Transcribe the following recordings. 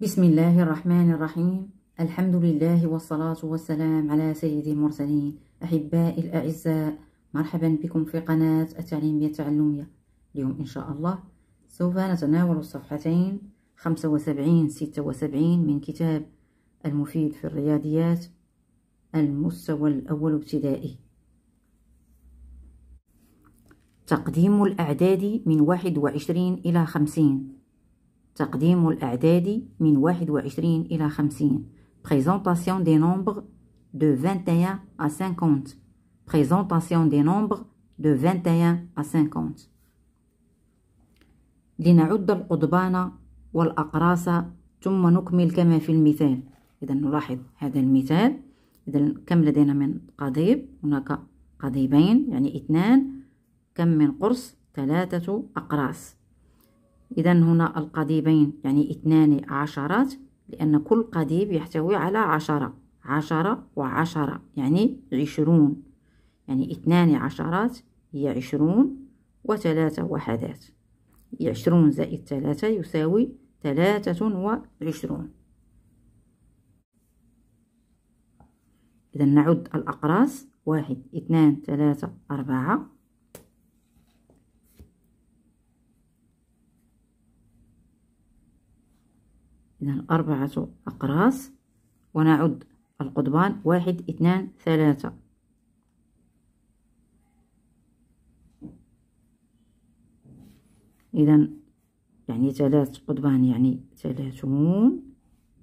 بسم الله الرحمن الرحيم الحمد لله والصلاة والسلام على سيد المرسلين أحبائي الأعزاء مرحبا بكم في قناة التعليمية التعلمية اليوم إن شاء الله سوف نتناول الصفحتين 75-76 من كتاب المفيد في الرياضيات المستوى الأول ابتدائي تقديم الأعداد من 21 إلى 50 تقديم الأعداد من 21 إلى 50 présentation des nombres de 21 à 50 présentation des nombres de 21 à 50 لنعد القضبان والأقراص ثم نكمل كما في المثال إذا نلاحظ هذا المثال إذا كم لدينا من قضيب هناك قضيبين يعني اثنان كم من قرص ثلاثة أقراص إذا هنا القضيبين يعني اثنان عشرات لأن كل قضيب يحتوي على عشرة عشرة وعشرة يعني عشرون يعني اثنان عشرات هي عشرون وثلاثة وحدات عشرون زائد ثلاثة يساوي ثلاثة وعشرون إذا نعد الأقراص واحد اثنان ثلاثة أربعة إذا أربعة أقراص ونعد القضبان واحد اثنان ثلاثة إذا يعني ثلاث قضبان يعني ثلاثون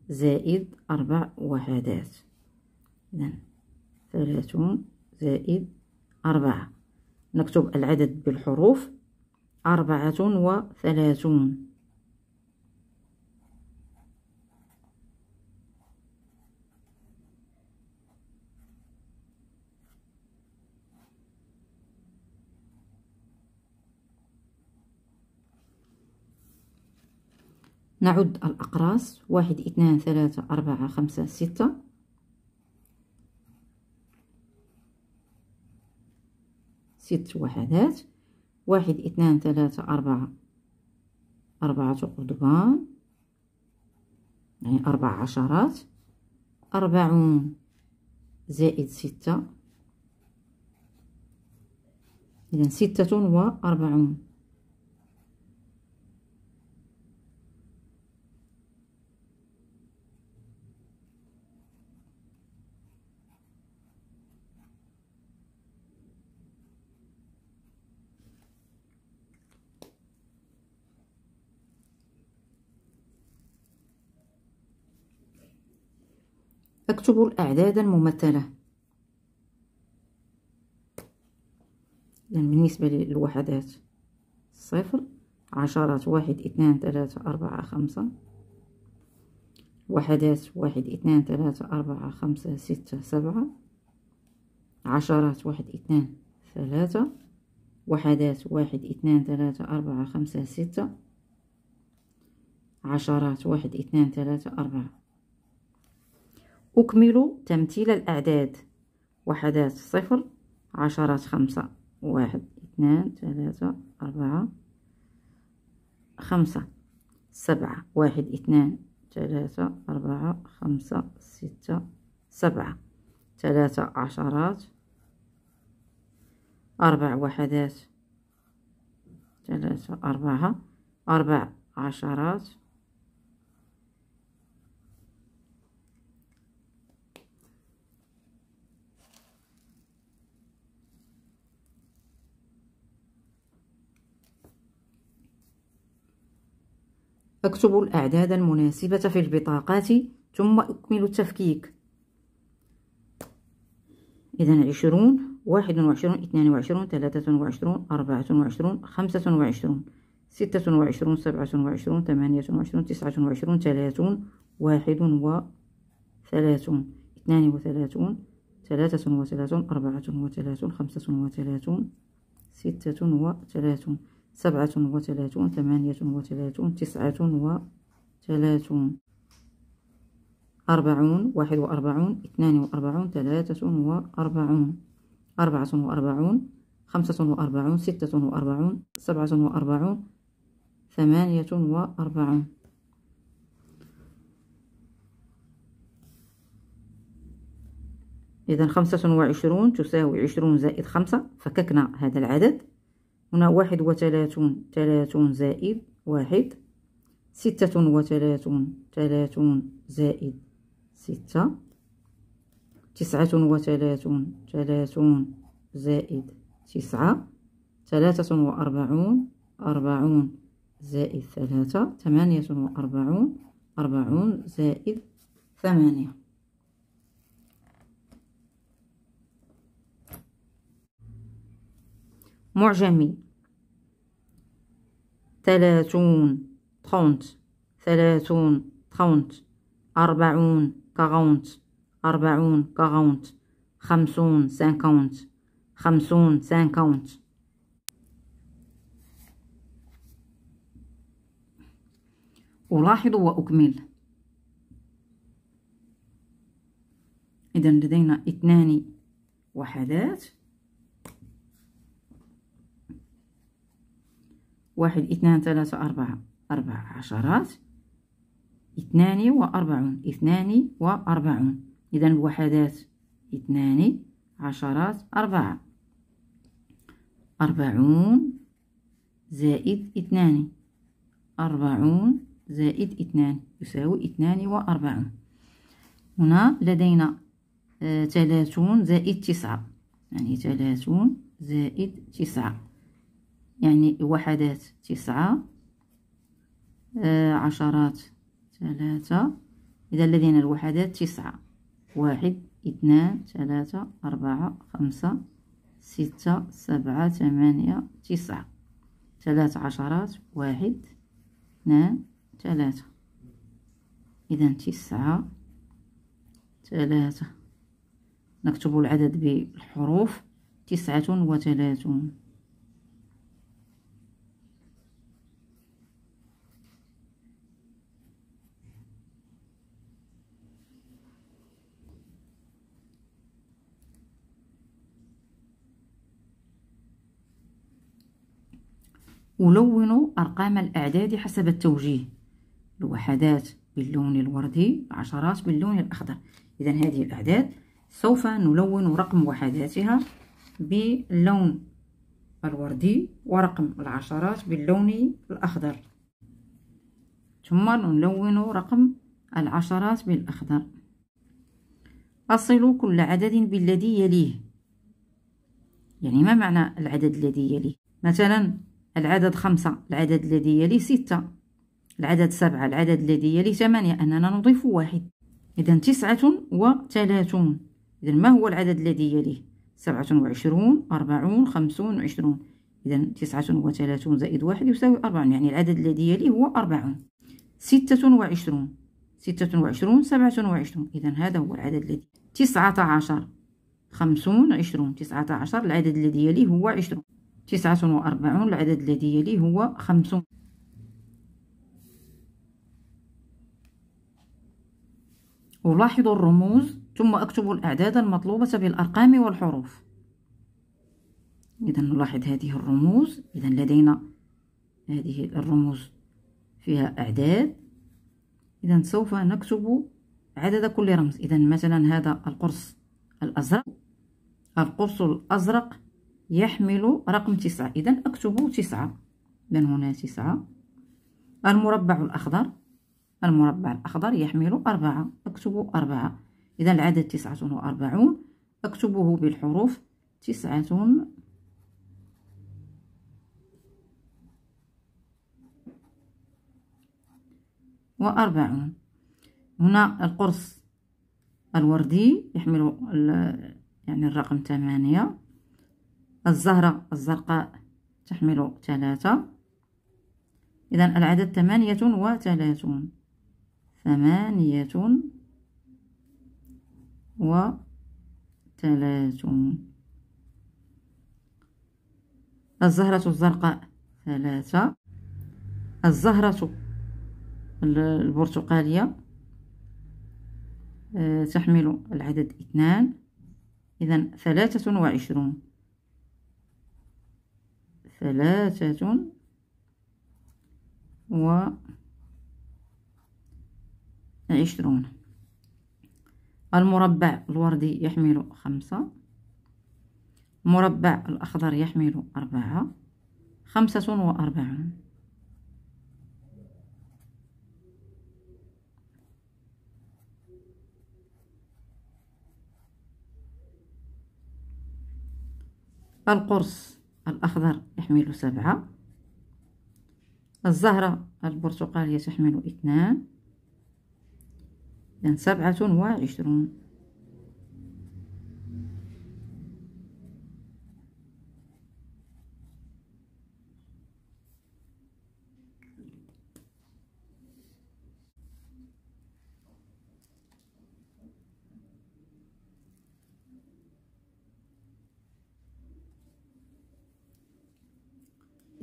زائد أربع وحدات إذا ثلاثون زائد أربعة نكتب العدد بالحروف أربعة وثلاثون نعد الأقراص واحد اثنان ثلاثة أربعة خمسة ستة ست وحدات واحد اثنان ثلاثة أربعة أربعة قضبان يعني أربع عشرات أربعون زائد ستة إذا ستة وأربعون اكتب الأعداد الممثلة يعني بالنسبة للوحدات صفر عشرات واحد اثنان ثلاثة أربعة خمسة وحدات واحد اثنان ثلاثة أربعة خمسة ستة سبعة عشرات واحد اثنان ثلاثة وحدات واحد اثنان ثلاثة أربعة خمسة ستة عشرات واحد اثنان ثلاثة أربعة أكمل تمثيل الأعداد وحدات صفر عشرات خمسة واحد اثنان ثلاثة أربعة خمسة سبعة واحد اثنان ثلاثة أربعة خمسة ستة سبعة ثلاثة عشرات أربع وحدات ثلاثة أربعة أربع عشرات أكتب الأعداد المناسبة في البطاقات ثم أكمل التفكيك إذا عشرون واحد وعشرون اثنان وعشرون ثلاثة وعشرون أربعة وعشرون خمسة وعشرون ستة وعشرون سبعة وعشرون ثمانية وعشرون تسعة وعشرون ثلاثون واحد وثلاثون اثنان وثلاثون ثلاثة وثلاثون أربعة وثلاثون خمسة وثلاثون ستة وثلاثون سبعة وثلاثون ثمانية وثلاثون تسعة وثلاثون أربعون واحد وأربعون اثنان وأربعون ثلاثة وأربعون أربعة وأربعون خمسة وأربعون ستة وأربعون سبعة وأربعون ثمانية وأربعون إذا خمسة وعشرون تساوي عشرون زائد خمسة فككنا هذا العدد هنا واحد وثلاثون ثلاثون زائد واحد ستة وثلاثون ثلاثون زائد ستة تسعة وثلاثون ثلاثون زائد تسعة ثلاثة وأربعون أربعون زائد ثلاثة ثمانية وأربعون أربعون زائد ثمانية معجمي ثلاثون ترونت ثلاثون ترونت أربعون كغونت أربعون كغونت خمسون سانكونت خمسون سانكونت ألاحظ وأكمل إذا لدينا اثنان وحدات واحد اثنان ثلاثة أربعة أربع عشرات اثنان وأربعون اثنان وأربعون إذا الوحدات اثنان عشرات أربعة أربعون زائد اثنان أربعون زائد اثنان يساوي اثنان وأربعون هنا لدينا آه، ثلاثون زائد تسعة يعني ثلاثون زائد تسعة يعني وحدات تسعة آه عشرات ثلاثة إذا لدينا الوحدات تسعة واحد اثنان ثلاثة أربعة خمسة ستة سبعة ثمانية تسعة ثلاث عشرات واحد اثنان ثلاثة إذا تسعة ثلاثة نكتب العدد بالحروف تسعة وثلاثون ألون أرقام الأعداد حسب التوجيه الوحدات باللون الوردي عشرات باللون الأخضر إذا هذه الأعداد سوف نلون رقم وحداتها باللون الوردي ورقم العشرات باللون الأخضر ثم نلون رقم العشرات بالأخضر أصل كل عدد بالذي يليه يعني ما معنى العدد الذي يليه مثلا العدد خمسة العدد الذي يلي ستة العدد سبعة العدد الذي يلي ثمانية أننا نضيف واحد إذا تسعة وثلاثون إذا ما هو العدد الذي يليه سبعة وعشرون أربعون خمسون عشرون إذا تسعة وثلاثون زائد واحد يساوي أربعون يعني العدد الذي يليه هو أربعون ستة وعشرون ستة وعشرون سبعة وعشرون إذا هذا هو العدد الذي تسعة عشر خمسون عشرون تسعة عشر العدد الذي يليه هو عشرون تسعة وأربعون العدد الذي يليه هو خمسون ألاحظ الرموز ثم أكتب الأعداد المطلوبة بالأرقام والحروف إذا نلاحظ هذه الرموز إذا لدينا هذه الرموز فيها أعداد إذا سوف نكتب عدد كل رمز إذا مثلا هذا القرص الأزرق القرص الأزرق يحمل رقم تسعة إذا أكتب تسعة إذا هنا تسعة المربع الأخضر المربع الأخضر يحمل أربعة أكتب أربعة إذا العدد تسعة وأربعون أكتبه بالحروف تسعة وأربعون هنا القرص الوردي يحمل يعني الرقم ثمانية الزهرة الزرقاء تحمل ثلاثة إذا العدد ثمانية وثلاثون ثمانية وثلاثون الزهرة الزرقاء ثلاثة الزهرة البرتقالية آه، تحمل العدد اثنان إذا ثلاثة وعشرون ثلاثة وعشرون المربع الوردي يحمل خمسة مربع الأخضر يحمل أربعة خمسة وأربعون القرص الأخضر يحمل سبعة الزهرة البرتقالية تحمل اثنان إذن يعني سبعة وعشرون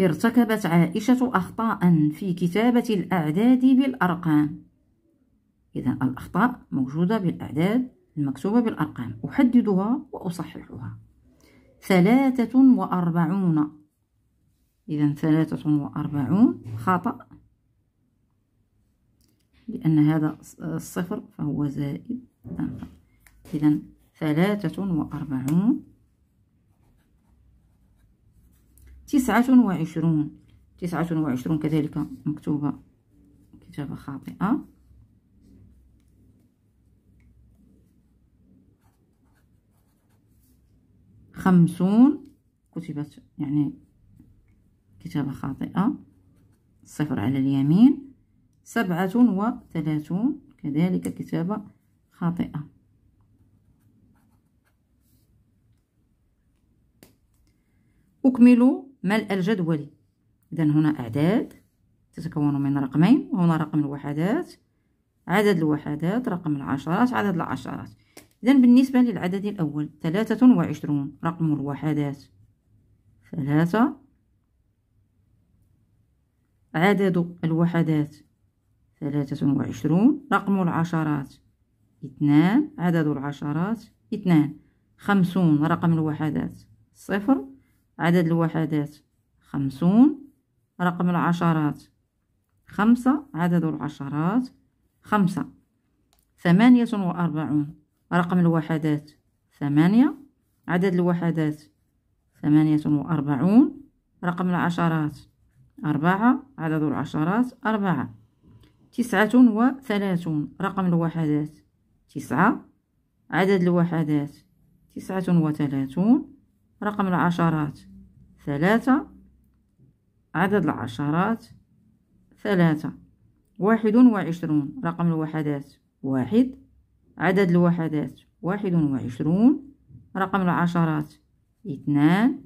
ارتكبت عائشة أخطاء في كتابة الأعداد بالأرقام إذا الأخطاء موجودة بالأعداد المكتوبة بالأرقام أحددها وأصححها ثلاثة وأربعون إذا ثلاثة وأربعون خطأ لأن هذا الصفر فهو زائد إذا ثلاثة وأربعون تسعة وعشرون تسعة وعشرون كذلك مكتوبة كتابة خاطئة خمسون كتبت يعني كتابة خاطئة صفر على اليمين سبعة وثلاثون كذلك كتابة خاطئة أكمل ملء الجدول إذا هنا أعداد تتكون من رقمين وهنا رقم الوحدات عدد الوحدات رقم العشرات عدد العشرات إذا بالنسبة للعدد الأول ثلاثة وعشرون رقم الوحدات ثلاثة عدد الوحدات ثلاثة وعشرون رقم العشرات اثنان عدد العشرات اثنان خمسون رقم الوحدات صفر عدد الوحدات خمسون رقم العشرات خمسة عدد العشرات خمسة ثمانية وأربعون رقم الوحدات ثمانية عدد الوحدات ثمانية وأربعون رقم العشرات أربعة عدد العشرات أربعة تسعة وثلاثون رقم الوحدات تسعة عدد الوحدات تسعة وثلاثون رقم العشرات ثلاثة عدد العشرات ثلاثة واحد وعشرون رقم الوحدات واحد عدد الوحدات واحد وعشرون رقم العشرات اثنان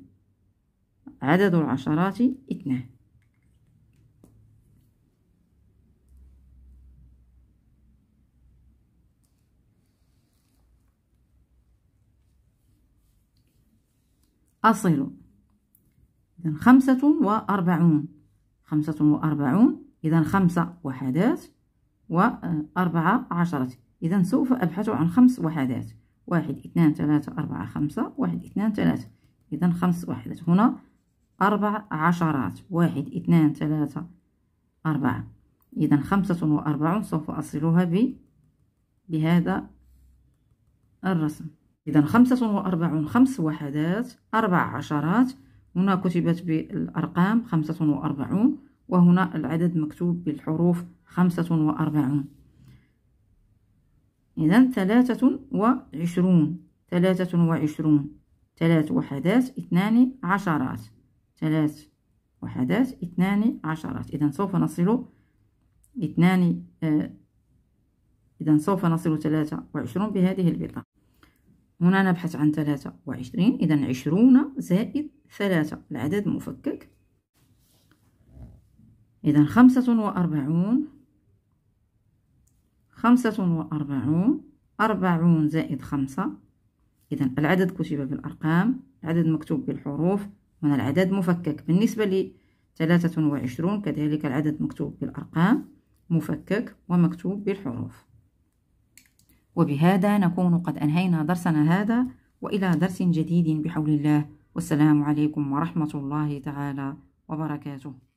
عدد العشرات اثنان أصل إذا خمسة وأربعون خمسة وأربعون إذا خمسة وحدات وأربعة عشرة إذا سوف أبحث عن خمس وحدات واحد اثنان ثلاثة أربعة خمسة واحد اثنان ثلاثة إذا خمس وحدات هنا أربع عشرات واحد اثنان ثلاثة أربعة إذا خمسة وأربعون سوف أصلها بهذا الرسم إذا خمسة وأربعون خمس وحدات أربع عشرات هنا كتبت بالأرقام خمسة وأربعون وهنا العدد مكتوب بالحروف خمسة وأربعون إذا ثلاثة وعشرون ثلاثة وعشرون ثلاث وحدات اثنان عشرات ثلاث وحدات اثنان عشرات إذا سوف نصل اثنان آه، إذا سوف نصل ثلاثة وعشرون بهذه البطاقة هنا نبحث عن ثلاثة وعشرين إذا عشرون زائد ثلاثة العدد مفكك إذا خمسة وأربعون خمسة وأربعون أربعون زائد خمسة إذا العدد كتب بالأرقام العدد مكتوب بالحروف هنا العدد مفكك بالنسبة لي ثلاثة وعشرون كذلك العدد مكتوب بالأرقام مفكك ومكتوب بالحروف وبهذا نكون قد أنهينا درسنا هذا وإلى درس جديد بحول الله والسلام عليكم ورحمة الله تعالى وبركاته